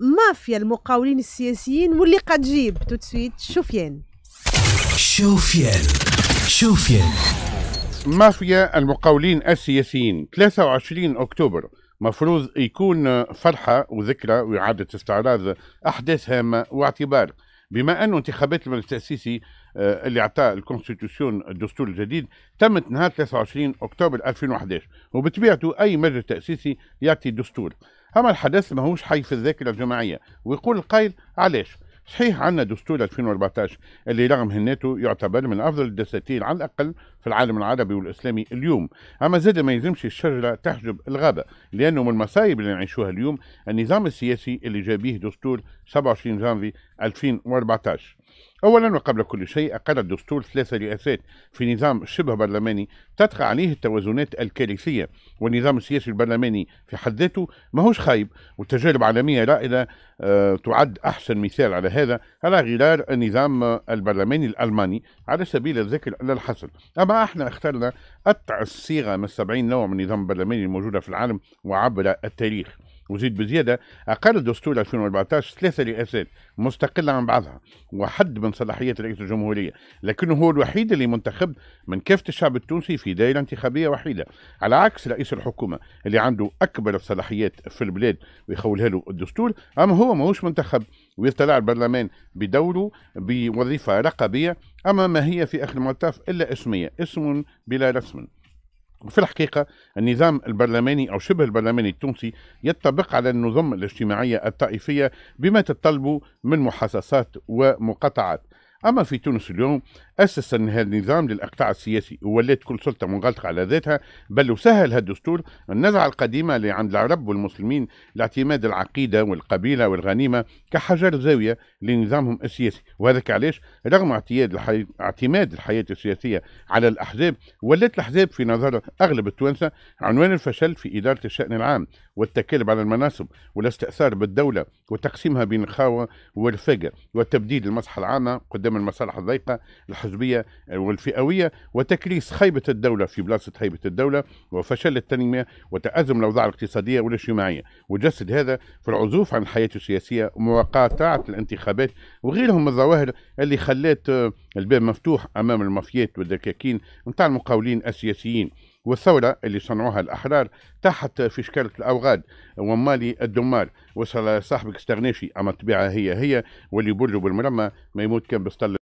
مافيا المقاولين السياسيين واللي قد تجيب توتسويت شوفيان شوفيان شوفيان مافيا المقاولين السياسيين 23 اكتوبر مفروض يكون فرحة وذكرى وإعادة استعراض أحداث هامة واعتبار بما أن انتخابات المجلس التأسيسي آه، اللي أعطاه الكونستيتيوشن الدستور الجديد تمت نهار 23 أكتوبر 2011 وبطبيعته أي مجلس تأسيسي يعطي دستور أما الحدث ماهوش حي في الذاكرة الجماعية ويقول القائل علاش صحيح عندنا دستور 2014 اللي رغم هناته يعتبر من افضل الدساتير على الاقل في العالم العربي والاسلامي اليوم، اما زاد ما يلزمش الشجره تحجب الغابه، لانه من المصايب اللي نعيشوها اليوم النظام السياسي اللي جابيه دستور 27 جانفي 2014. اولا وقبل كل شيء اقر الدستور ثلاث رئاسات في نظام شبه برلماني تطغى عليه التوازنات الكارثيه والنظام السياسي البرلماني في حد ذاته ماهوش خايب والتجارب عالميه رائده أه تعد احسن مثال على هذا على غرار النظام البرلماني الألماني على سبيل الذكر للحصر أما احنا اخترنا اتعس الصيغة من 70 نوع من النظام البرلماني الموجودة في العالم وعبر التاريخ وزيد بزياده اقل دستور 2014 ثلاثه رئاسات مستقله عن بعضها وحد من صلاحيات رئيس الجمهوريه لكنه هو الوحيد اللي منتخب من كافه الشعب التونسي في دائره انتخابيه وحيده على عكس رئيس الحكومه اللي عنده اكبر الصلاحيات في البلاد ويخولها له الدستور اما هو ماهوش منتخب ويطلع البرلمان بدوره بوظيفه رقابيه اما ما هي في اخر المطاف الا اسميه اسم بلا رسم وفي الحقيقة النظام البرلماني أو شبه البرلماني التونسي يتطبق على النظم الاجتماعية الطائفية بما تتطلب من محاصصات ومقاطعات أما في تونس اليوم أسس النظام للأقطاع السياسي وولات كل سلطة منغلقة على ذاتها بل وسهل هالدستور النزعة القديمة اللي عند العرب والمسلمين لاعتماد العقيدة والقبيلة والغنيمة كحجر زاوية لنظامهم السياسي وهذاك علاش رغم اعتياد الحي... اعتماد الحياة السياسية على الأحزاب ولات الأحزاب في نظر أغلب التوانسة عنوان الفشل في إدارة الشأن العام والتكالب على المناصب والاستئثار بالدولة وتقسيمها بين الخاوة والرفاقة وتبديد المصحة العامة قدام خدم المصالح الضيقة الحزبية والفئوية وتكريس خيبة الدولة في بلاصة هيبة الدولة وفشل التنمية وتأزم الأوضاع الاقتصادية والاجتماعية وجسد هذا في العزوف عن الحياة السياسية ومقاطعة الانتخابات وغيرهم من الظواهر اللي خلات آه، الباب مفتوح أمام المافيات والدكاكين نتاع المقاولين السياسيين والثورة اللي صنعوها الأحرار تحت في شكالة الأوغاد ومالي الدمار وصل صاحبك استغناشي أما الطبيعة هي هي واللي برجو بالمرمى ما يموت كان بستل